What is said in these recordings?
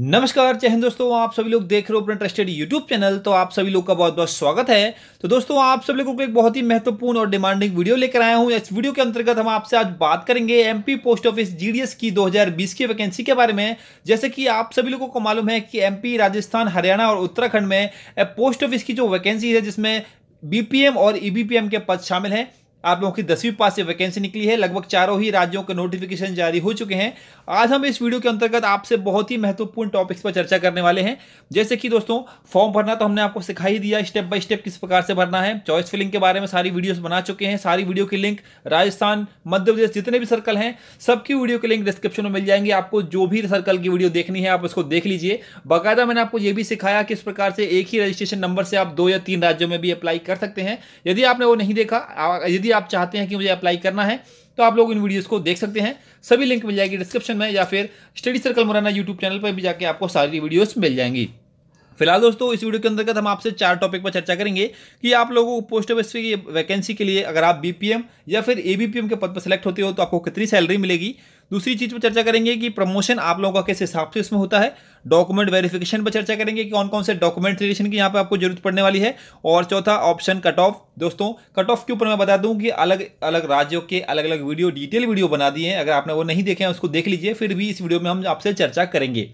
नमस्कार चाहे दोस्तों आप सभी लोग देख रहे हो अपना ट्रस्टेड यूट्यूब चैनल तो आप सभी लोग का बहुत बहुत स्वागत है तो दोस्तों आप सभी लोगों को एक बहुत ही महत्वपूर्ण और डिमांडिंग वीडियो लेकर आया हूं इस वीडियो के अंतर्गत हम आपसे आज बात करेंगे एमपी पोस्ट ऑफिस जीडीएस की 2020 की वैकेंसी के बारे में जैसे कि आप सभी लोगों को मालूम है कि एम राजस्थान हरियाणा और उत्तराखंड में पोस्ट ऑफिस की जो वैकेंसी है जिसमें बीपीएम और ईबीपीएम e के पद शामिल हैं आप लोगों की दसवीं पास से वैकेंसी निकली है लगभग चारों ही राज्यों के नोटिफिकेशन जारी हो चुके हैं आज हम इस वीडियो के अंतर्गत आपसे बहुत ही महत्वपूर्ण टॉपिक्स पर चर्चा करने वाले हैं जैसे कि दोस्तों फॉर्म भरना तो हमने आपको सिखा ही दिया स्टेप बाय स्टेप किस प्रकार से भरना है चॉइस फिलिंग के बारे में सारी वीडियोस बना चुके हैं सारी वीडियो की लिंक राजस्थान मध्य प्रदेश जितने भी सर्कल हैं सबकी वीडियो की लिंक डिस्क्रिप्शन में मिल जाएंगे आपको जो भी सर्कल की वीडियो देखनी है आप उसको देख लीजिए बाकायदा मैंने आपको यह भी सिखाया किस प्रकार से एक ही रजिस्ट्रेशन नंबर से आप दो या तीन राज्यों में भी अप्लाई कर सकते हैं यदि आपने वो नहीं देखा यदि आप चाहते हैं कि मुझे अप्लाई करना है तो आप लोग इन वीडियोस को देख सकते हैं सभी लिंक मिल जाएगी डिस्क्रिप्शन में या फिर study circle Morena YouTube channel पर भी जाके आपको सारी वीडियोस मिल जाएंगी फिलहाल दोस्तों इस वीडियो के अंतर्गत हम आपसे चार टॉपिक पर चर्चा करेंगे कि आप लोगों को पोस्ट ऑफिस की वैकेंसी के लिए अगर आप बीपीएम या फिर एबीपीएम के पद पर सेलेक्ट होते हो तो आपको कितनी सैलरी मिलेगी दूसरी चीज़ पर चर्चा करेंगे कि प्रमोशन आप लोगों का किस हिसाब से इसमें होता है डॉक्यूमेंट वेरिफिकेशन पर चर्चा करेंगे कि कौन कौन से डॉक्यूमेंट रिलेशन की यहाँ पर आपको जरूरत पड़ने वाली है और चौथा ऑप्शन कट ऑफ दोस्तों कट ऑफ के ऊपर मैं बता दूं कि अलग अलग राज्यों के अलग अलग वीडियो डिटेल वीडियो बना दिए हैं अगर आपने वो नहीं देखे हैं उसको देख लीजिए फिर भी इस वीडियो में हम आपसे चर्चा करेंगे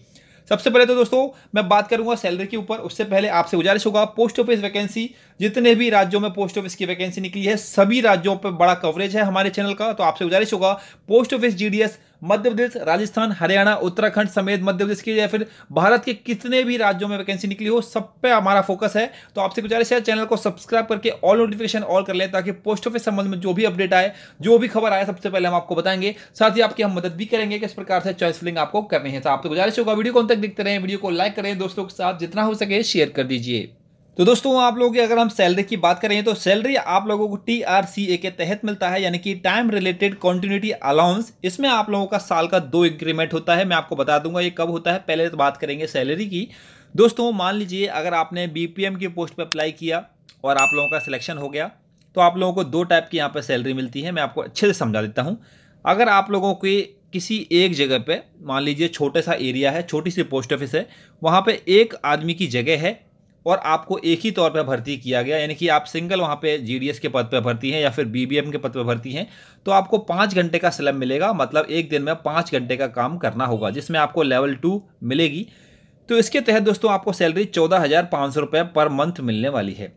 सबसे पहले तो दोस्तों मैं बात करूंगा सैलरी के ऊपर उससे पहले आपसे गुजारिश होगा पोस्ट ऑफिस वैकेंसी जितने भी राज्यों में पोस्ट ऑफिस की वैकेंसी निकली है सभी राज्यों पर बड़ा कवरेज है हमारे चैनल का तो आपसे गुजारिश होगा post office GDS Madhya Pradesh Rajasthan Haryana Uttarakhand समेत मध्य प्रदेश की या फिर भारत के कितने भी राज्यों में वैकेंसी निकली हो सब पे हमारा फोकस है तो आपसे गुजारिश है चैनल को सब्सक्राइब करके ऑल नोटिफिकेशन ऑल कर लें ताकि पोस्ट ऑफिस संबंध में जो भी अपडेट आए जो भी खबर आए सबसे पहले हम आपको बताएंगे साथ ही आपकी हम मदद भी करेंगे किस प्रकार से चॉइस फिलिंग आपको करनी है तो आपसे गुजारिश होगा वीडियो को तक देखते रहे वीडियो को लाइक करें दोस्तों के साथ जितना हो सके शेयर कर दीजिए तो दोस्तों आप लोगों की अगर हम सैलरी की बात करें तो सैलरी आप लोगों को टी आर सी ए के तहत मिलता है यानी कि टाइम रिलेटेड कॉन्टिन्यूटी अलाउंस इसमें आप लोगों का साल का दो इंक्रीमेंट होता है मैं आपको बता दूंगा ये कब होता है पहले तो बात करेंगे सैलरी की दोस्तों मान लीजिए अगर आपने बी पी एम की पोस्ट पर अप्लाई किया और आप लोगों का सिलेक्शन हो गया तो आप लोगों को दो टाइप की यहाँ पर सैलरी मिलती है मैं आपको अच्छे से समझा देता हूँ अगर आप लोगों की किसी एक जगह पे मान लीजिए छोटे सा एरिया है छोटी सी पोस्ट ऑफिस है वहाँ पे एक आदमी की जगह है और आपको एक ही तौर पर भर्ती किया गया यानी कि आप सिंगल वहाँ पे जीडीएस के पद पर भर्ती हैं या फिर बीबीएम के पद पर भर्ती हैं तो आपको पाँच घंटे का स्लम मिलेगा मतलब एक दिन में पाँच घंटे का काम करना होगा जिसमें आपको लेवल टू मिलेगी तो इसके तहत दोस्तों आपको सैलरी चौदह हज़ार पाँच सौ रुपये पर मंथ मिलने वाली है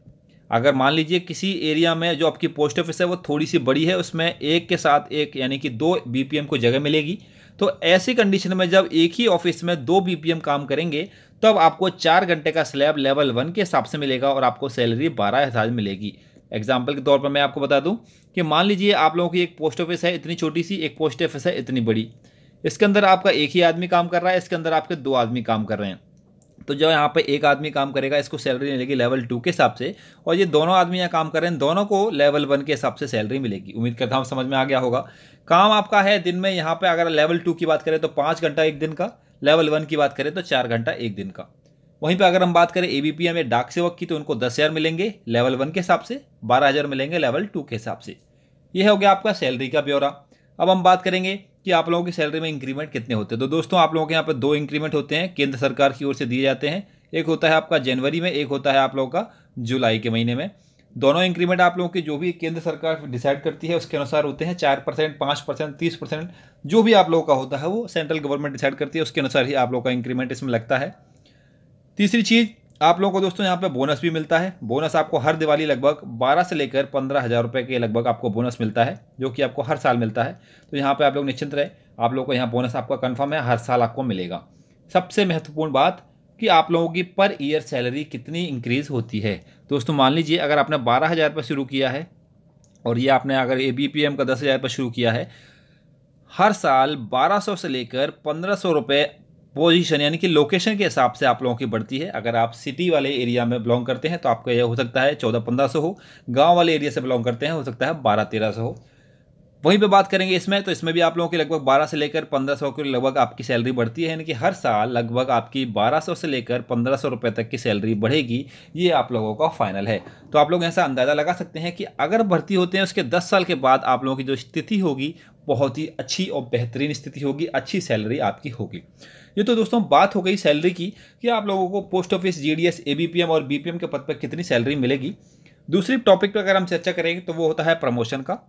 अगर मान लीजिए किसी एरिया में जो आपकी पोस्ट ऑफिस है वो थोड़ी सी बड़ी है उसमें एक के साथ एक यानी कि दो बी को जगह मिलेगी तो ऐसी कंडीशन में जब एक ही ऑफिस में दो बीपीएम काम करेंगे तब तो आपको चार घंटे का स्लैब लेवल वन के हिसाब से मिलेगा और आपको सैलरी बारह हज़ार मिलेगी एग्जाम्पल के तौर पर मैं आपको बता दूँ कि मान लीजिए आप लोगों की एक पोस्ट ऑफिस है इतनी छोटी सी एक पोस्ट ऑफिस है इतनी बड़ी इसके अंदर आपका एक ही आदमी काम कर रहा है इसके अंदर आपके दो आदमी काम कर रहे हैं तो जो यहाँ पे एक आदमी काम करेगा इसको सैलरी मिलेगी लेवल टू के हिसाब से और ये दोनों आदमी यहाँ काम कर रहे हैं दोनों को लेवल वन के हिसाब से सैलरी मिलेगी उम्मीद करता हूँ समझ में आ गया होगा काम आपका है दिन में यहाँ पे अगर लेवल टू की बात करें तो पाँच घंटा एक दिन का लेवल वन की बात करें तो चार घंटा एक दिन का वहीं पर अगर हम बात करें ए बी पी एम डाक सेवक की तो उनको दस हज़ार मिलेंगे लेवल वन के हिसाब से बारह हज़ार मिलेंगे लेवल टू के हिसाब से यह हो गया आपका सैलरी का ब्यौरा अब हम बात करेंगे कि आप लोगों की सैलरी में इंक्रीमेंट कितने होते हैं तो दोस्तों आप लोगों के यहाँ पर दो इंक्रीमेंट होते हैं केंद्र सरकार की ओर से दिए जाते हैं एक होता है आपका जनवरी में एक होता है आप लोगों का जुलाई के महीने में दोनों इंक्रीमेंट आप लोगों के जो भी केंद्र सरकार डिसाइड करती है उसके अनुसार होते हैं चार परसेंट पाँच परसेंट तीस परसेंट जो भी आप लोगों का होता है वो सेंट्रल गवर्नमेंट डिसाइड करती है उसके अनुसार ही आप लोगों का इंक्रीमेंट इसमें लगता है तीसरी चीज़ आप लोगों को दोस्तों यहाँ पे बोनस भी मिलता है बोनस आपको हर दिवाली लगभग बारह से लेकर पंद्रह हज़ार रुपये के लगभग आपको बोनस मिलता है जो कि आपको हर साल मिलता है तो यहाँ पे आप लोग निश्चिंत रहे आप लोगों को यहाँ बोनस आपका कन्फर्म है हर साल आपको मिलेगा सबसे महत्वपूर्ण बात कि आप लोगों की पर ईयर सैलरी कितनी इंक्रीज़ होती है दोस्तों मान लीजिए अगर आपने बारह हज़ार शुरू किया है और ये आपने अगर ए बी पी एम का दस हज़ार शुरू किया है हर साल बारह सौ से लेकर पंद्रह सौ रुपये पोजीशन यानी कि लोकेशन के हिसाब से आप लोगों की बढ़ती है अगर आप सिटी वाले एरिया में बिलोंग करते हैं तो आपका यह हो सकता है चौदह पंद्रह सौ हो गाँव वाले एरिया से बिलोंग करते हैं हो सकता है बारह तेरह सौ हो वहीं पे बात करेंगे इसमें तो इसमें भी आप लोगों की लगभग बारह से लेकर सौ की लगभग आपकी सैलरी बढ़ती है यानी कि हर साल लगभग आपकी सौ से लेकर सौ रुपये तक की सैलरी बढ़ेगी ये आप लोगों का फाइनल है तो आप लोग ऐसा अंदाज़ा लगा सकते हैं कि अगर भर्ती होते हैं उसके दस साल के बाद आप लोगों की जो स्थिति होगी बहुत ही अच्छी और बेहतरीन स्थिति होगी अच्छी सैलरी आपकी होगी ये तो दोस्तों बात हो गई सैलरी की कि आप लोगों को post office G D S A B P M और बी पी एम के पद पर कितनी सैलरी मिलेगी दूसरी टॉपिक पर अगर हम चर्चा करेंगे तो वो होता है प्रमोशन का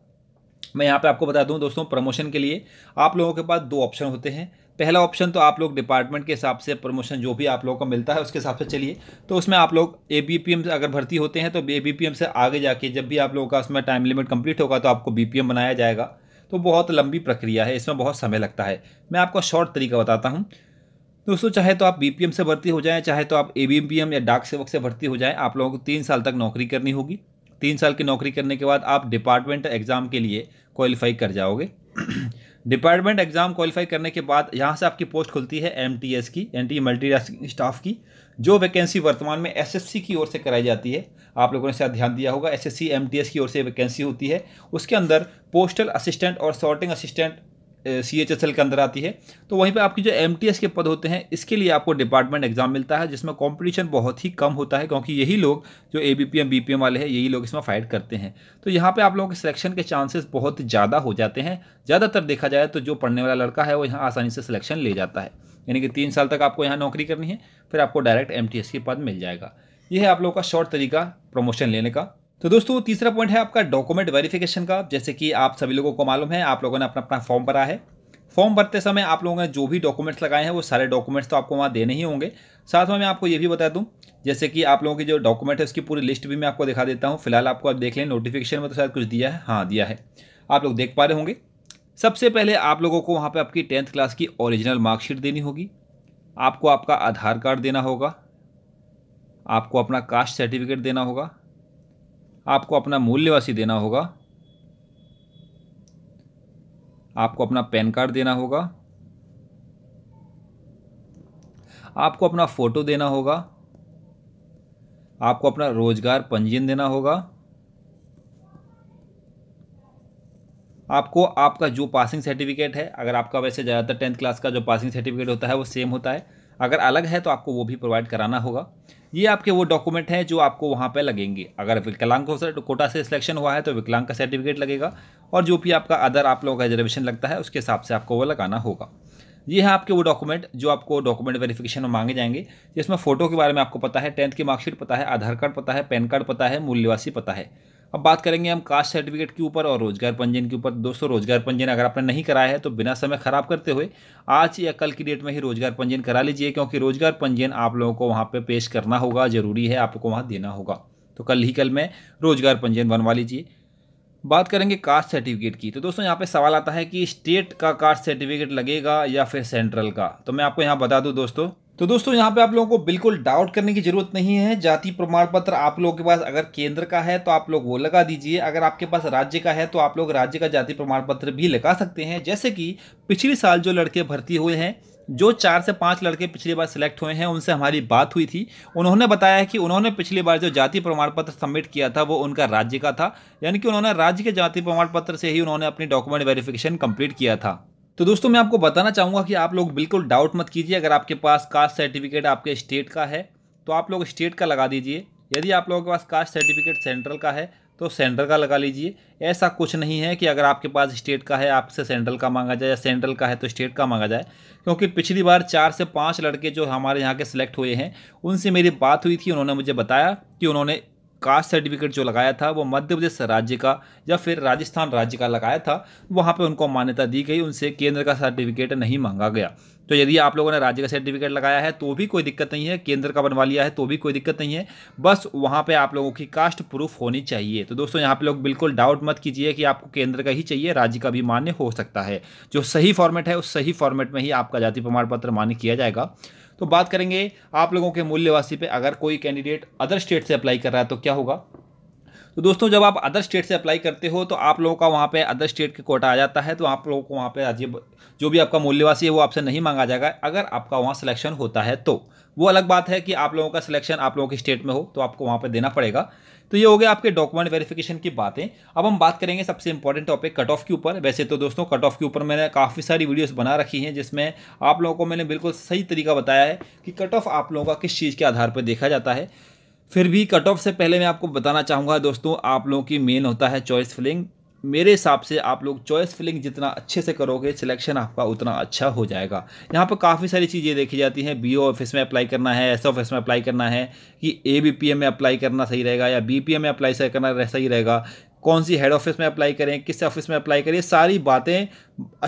मैं यहाँ पे आपको बता दूँ दोस्तों प्रमोशन के लिए आप लोगों के पास दो ऑप्शन होते हैं पहला ऑप्शन तो आप लोग डिपार्टमेंट के हिसाब से प्रमोशन जो भी आप लोगों को मिलता है उसके हिसाब से चलिए तो उसमें आप लोग ए बी पी एम अगर भर्ती होते हैं तो ए बी पी एम से आगे जाके जब भी आप लोगों का उसमें टाइम लिमिट कम्प्लीट होगा तो आपको बी पी एम बनाया जाएगा तो बहुत लंबी प्रक्रिया है इसमें बहुत समय लगता है मैं आपको शॉर्ट तरीका बताता हूँ दोस्तों चाहे तो आप बी से भर्ती हो जाएँ चाहे तो आप ए या डाक सेवक से भर्ती हो जाएँ आप लोगों को तीन साल तक नौकरी करनी होगी तीन साल की नौकरी करने के बाद आप डिपार्टमेंट एग्ज़ाम के लिए क्वालिफाई कर जाओगे डिपार्टमेंट एग्ज़ाम क्वालिफाई करने के बाद यहाँ से आपकी पोस्ट खुलती है एम की एन टी मल्टी स्टाफ की जो वैकेंसी वर्तमान में एसएससी की ओर से कराई जाती है आप लोगों ने शायद ध्यान दिया होगा एसएससी एमटीएस की ओर से वैकेंसी होती है उसके अंदर पोस्टल असिस्टेंट और sorting assistant C H S L के अंदर आती है तो वहीं पे आपकी जो एम टी एस के पद होते हैं इसके लिए आपको डिपार्टमेंट एग्जाम मिलता है जिसमें कंपटीशन बहुत ही कम होता है क्योंकि यही लोग जो A B P M B P M वाले हैं यही लोग इसमें फाइट करते हैं तो यहाँ पे आप लोगों के सिलेक्शन के चांसेस बहुत ज़्यादा हो जाते हैं ज़्यादातर देखा जाए तो जो पढ़ने वाला लड़का है वो यहाँ आसानी से सिलेक्शन ले जाता है यानी कि तीन साल तक आपको यहाँ नौकरी करनी है फिर आपको डायरेक्ट एम टी एस के पद मिल जाएगा ये है आप लोगों का शॉर्ट तरीका प्रमोशन लेने का तो दोस्तों तीसरा पॉइंट है आपका डॉक्यूमेंट वेरिफिकेशन का जैसे कि आप सभी लोगों को मालूम है आप लोगों ने अपना अपना फॉर्म भरा है फॉर्म भरते समय आप लोगों ने जो भी डॉक्यूमेंट्स लगाए हैं वो सारे डॉक्यूमेंट्स तो आपको वहाँ देने ही होंगे साथ में मैं आपको ये भी बता दूँ जैसे कि आप लोगों की जो डॉक्यूमेंट है उसकी पूरी लिस्ट भी मैं आपको दिखा देता हूँ फिलहाल आपको आप देख लें नोटिफिकेशन में तो शायद कुछ दिया है हाँ दिया है आप लोग देख पा रहे होंगे सबसे पहले आप लोगों को वहाँ पर आपकी टेंथ क्लास की ओरिजिनल मार्कशीट देनी होगी आपको आपका आधार कार्ड देना होगा आपको अपना कास्ट सर्टिफिकेट देना होगा आपको अपना मूल्यवासी देना होगा आपको अपना पैन कार्ड देना होगा आपको अपना फ़ोटो देना होगा आपको अपना रोजगार पंजीयन देना होगा आपको आपका जो पासिंग सर्टिफिकेट है अगर आपका वैसे ज़्यादातर टेंथ क्लास का जो पासिंग सर्टिफिकेट होता है वो सेम होता है अगर अलग है तो आपको वो भी प्रोवाइड कराना होगा ये आपके वो डॉक्यूमेंट हैं जो आपको वहाँ पर लगेंगे अगर विकलांग कोटा से सिलेक्शन हुआ है तो विकलांग का सर्टिफिकेट लगेगा और जो भी आपका अदर आप लोगों का रिजर्वेशन लगता है उसके हिसाब से आपको वो लगाना होगा ये है आपके वो डॉक्यूमेंट जो आपको डॉक्यूमेंट वेरिफिकेशन में मांगे जाएंगे जिसमें फ़ोटो के बारे में आपको पता है टेंथ की मार्कशीट पता है आधार कार्ड पता है पैन कार्ड पता है मूल्यवासी पता है अब बात करेंगे हम कास्ट सर्टिफिकेट के ऊपर और रोजगार पंजीयन के ऊपर दोस्तों रोजगार पंजीयन अगर आपने नहीं कराया है तो बिना समय खराब करते हुए आज या कल की डेट में ही रोजगार पंजीयन करा लीजिए क्योंकि रोजगार पंजीयन आप लोगों को वहाँ पर पे पेश करना होगा जरूरी है आपको वहाँ देना होगा तो कल ही कल में रोजगार पंजीयन बनवा लीजिए बात करेंगे कास्ट सर्टिफिकेट की तो दोस्तों यहाँ पे सवाल आता है कि स्टेट का कास्ट सर्टिफिकेट लगेगा या फिर सेंट्रल का तो मैं आपको यहाँ बता दूँ दोस्तों तो दोस्तों यहाँ पे आप लोगों को बिल्कुल डाउट करने की ज़रूरत नहीं है जाति प्रमाण पत्र आप लोगों के पास अगर केंद्र का है तो आप लोग वो लगा दीजिए अगर आपके पास राज्य का है तो आप लोग राज्य का जाति प्रमाण पत्र भी लगा सकते हैं जैसे कि पिछले साल जो लड़के भर्ती हुए हैं जो चार से पाँच लड़के पिछली बार सिलेक्ट हुए हैं उनसे हमारी बात हुई थी उन्होंने बताया कि उन्होंने पिछली बार जो जाति प्रमाण पत्र सबमिट किया था वो उनका राज्य का था यानी कि उन्होंने राज्य के जाति प्रमाण पत्र से ही उन्होंने अपनी डॉक्यूमेंट वेरिफिकेशन कंप्लीट किया था तो दोस्तों मैं आपको बताना चाहूँगा कि आप लोग बिल्कुल डाउट मत कीजिए अगर आपके पास कास्ट सर्टिफिकेट आपके स्टेट का है तो आप लोग स्टेट का लगा दीजिए यदि आप लोगों के पास कास्ट सर्टिफिकेट सेंट्रल का है तो सेंट्रल का लगा लीजिए ऐसा कुछ नहीं है कि अगर आपके पास स्टेट का है आपसे सेंट्रल का मांगा जाए या सेंट्रल का है तो स्टेट का मांगा जाए क्योंकि पिछली बार चार से पाँच लड़के जो हमारे यहाँ के सिलेक्ट हुए हैं उनसे मेरी बात हुई थी उन्होंने मुझे बताया कि उन्होंने कास्ट सर्टिफिकेट जो लगाया था वो मध्य प्रदेश राज्य का या फिर राजस्थान राज्य का लगाया था वहाँ पे उनको मान्यता दी गई उनसे केंद्र का सर्टिफिकेट नहीं मांगा गया तो यदि आप लोगों ने राज्य का सर्टिफिकेट लगाया है तो भी कोई दिक्कत नहीं है केंद्र का बनवा लिया है तो भी कोई दिक्कत नहीं है बस वहाँ पर आप लोगों की कास्ट प्रूफ होनी चाहिए तो दोस्तों यहाँ पे लोग बिल्कुल डाउट मत कीजिए कि आपको केंद्र का ही चाहिए राज्य का भी मान्य हो सकता है जो सही फॉर्मेट है उस सही फॉर्मेट में ही आपका जाति प्रमाण पत्र मान्य किया जाएगा तो बात करेंगे आप लोगों के मूल्यवासी पे अगर कोई कैंडिडेट अदर स्टेट से अप्लाई कर रहा है तो क्या होगा तो दोस्तों जब आप अदर स्टेट से अप्लाई करते हो तो आप लोगों का वहाँ पे अदर स्टेट के कोटा आ जाता है तो आप लोगों को वहाँ पे राज्य जो भी आपका मूल्यवासी है वो आपसे नहीं मांगा जाएगा अगर आपका वहाँ सिलेक्शन होता है तो वो अलग बात है कि आप लोगों का सिलेक्शन आप लोगों के स्टेट में हो तो आपको वहाँ पर देना पड़ेगा तो ये हो गया आपके डॉक्यूमेंट वेरिफिकेशन की बातें अब हम बात करेंगे सबसे इंपॉर्टेंट टॉपिक कट ऑफ के ऊपर वैसे तो दोस्तों कट ऑफ के ऊपर मैंने काफ़ी सारी वीडियोस बना रखी हैं जिसमें आप लोगों को मैंने बिल्कुल सही तरीका बताया है कि कट ऑफ आप लोगों का किस चीज़ के आधार पर देखा जाता है फिर भी कट ऑफ से पहले मैं आपको बताना चाहूँगा दोस्तों आप लोगों की मेन होता है चॉइस फिलिंग मेरे हिसाब से आप लोग चॉइस फिलिंग जितना अच्छे से करोगे सिलेक्शन आपका उतना अच्छा हो जाएगा यहाँ पर काफ़ी सारी चीज़ें देखी जाती हैं बी ऑफिस में अप्लाई करना है एस ऑफिस में अप्लाई करना है कि ए बी पी एम में अप्लाई करना सही रहेगा या बी पी एम में अप्लाई करना सही रहेगा कौन सी हेड ऑफिस में अप्लाई करें किस ऑफिस में अप्लाई करें सारी बातें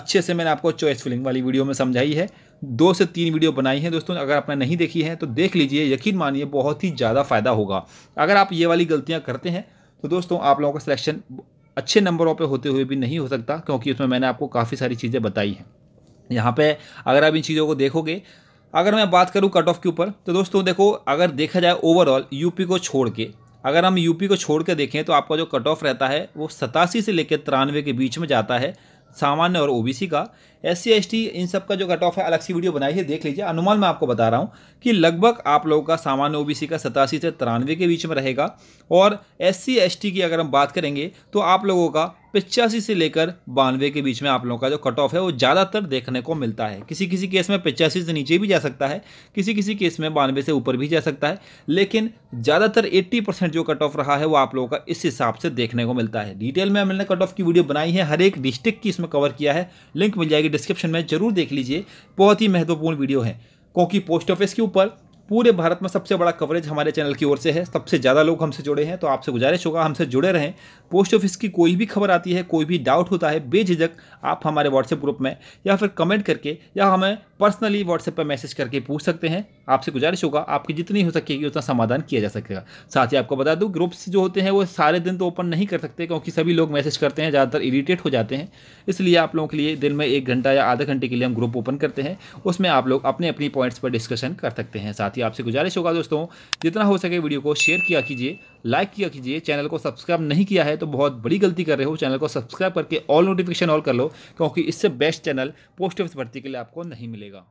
अच्छे से मैंने आपको चॉइस फिलिंग वाली वीडियो में समझाई है दो से तीन वीडियो बनाई हैं दोस्तों अगर आपने नहीं देखी है तो देख लीजिए यकीन मानिए बहुत ही ज़्यादा फ़ायदा होगा अगर आप ये वाली गलतियाँ करते हैं तो दोस्तों आप लोगों का सिलेक्शन अच्छे नंबरों पर होते हुए भी नहीं हो सकता क्योंकि उसमें मैंने आपको काफ़ी सारी चीज़ें बताई हैं यहाँ पर अगर आप इन चीज़ों को देखोगे अगर मैं बात करूँ कट ऑफ के ऊपर तो दोस्तों देखो अगर देखा जाए ओवरऑल यूपी को छोड़ के अगर हम यूपी को छोड़ के देखें तो आपका जो कट ऑफ रहता है वो सतासी से लेकर तिरानवे के बीच में जाता है सामान्य और ओबीसी का एस सी इन सब का जो कट ऑफ है अलग सी वीडियो बनाई है देख लीजिए अनुमान मैं आपको बता रहा हूँ कि लगभग आप लोगों का सामान्य ओबीसी का सतासी से तिरानवे के बीच में रहेगा और एस सी की अगर हम बात करेंगे तो आप लोगों का पिचासी से लेकर बानवे के बीच में आप लोगों का जो कट ऑफ है वो ज़्यादातर देखने को मिलता है किसी किसी केस में पिचासी से नीचे भी जा सकता है किसी किसी केस में बानवे से ऊपर भी जा सकता है लेकिन ज़्यादातर 80 परसेंट जो कट ऑफ रहा है वो आप लोगों का इस हिसाब से देखने को मिलता है डिटेल में हमने कट ऑफ की वीडियो बनाई है हर एक डिस्ट्रिक्ट की इसमें कवर किया है लिंक मिल जाएगी डिस्क्रिप्शन में जरूर देख लीजिए बहुत ही महत्वपूर्ण वीडियो है क्योंकि पोस्ट ऑफिस के ऊपर पूरे भारत में सबसे बड़ा कवरेज हमारे चैनल की ओर से है सबसे ज़्यादा लोग हमसे जुड़े हैं तो आपसे गुजारिश होगा हमसे जुड़े रहें पोस्ट ऑफिस की कोई भी खबर आती है कोई भी डाउट होता है बेझिझक आप हमारे व्हाट्सएप ग्रुप में या फिर कमेंट करके या हमें पर्सनली व्हाट्सएप पर मैसेज करके पूछ सकते हैं आपसे गुजारिश होगा आपकी जितनी हो सकेगी उतना समाधान किया जा सकेगा साथ ही आपको बता दूं ग्रुप्स जो होते हैं वो सारे दिन तो ओपन नहीं कर सकते क्योंकि सभी लोग मैसेज करते हैं ज़्यादातर इरीटेट हो जाते हैं इसलिए आप लोगों के लिए दिन में एक घंटा या आधा घंटे के लिए हम ग्रुप ओपन करते हैं उसमें आप लोग अपने अपनी पॉइंट्स पर डिस्कशन कर सकते हैं साथ ही आपसे गुजारिश होगा दोस्तों जितना हो सके वीडियो को शेयर किया कीजिए लाइक किया कीजिए चैनल को सब्सक्राइब नहीं किया है तो बहुत बड़ी गलती कर रहे हो चैनल को सब्सक्राइब करके ऑल नोटिफिकेशन ऑल कर लो क्योंकि इससे बेस्ट चैनल पोस्ट ऑफिस भर्ती के लिए आपको नहीं मिलेगा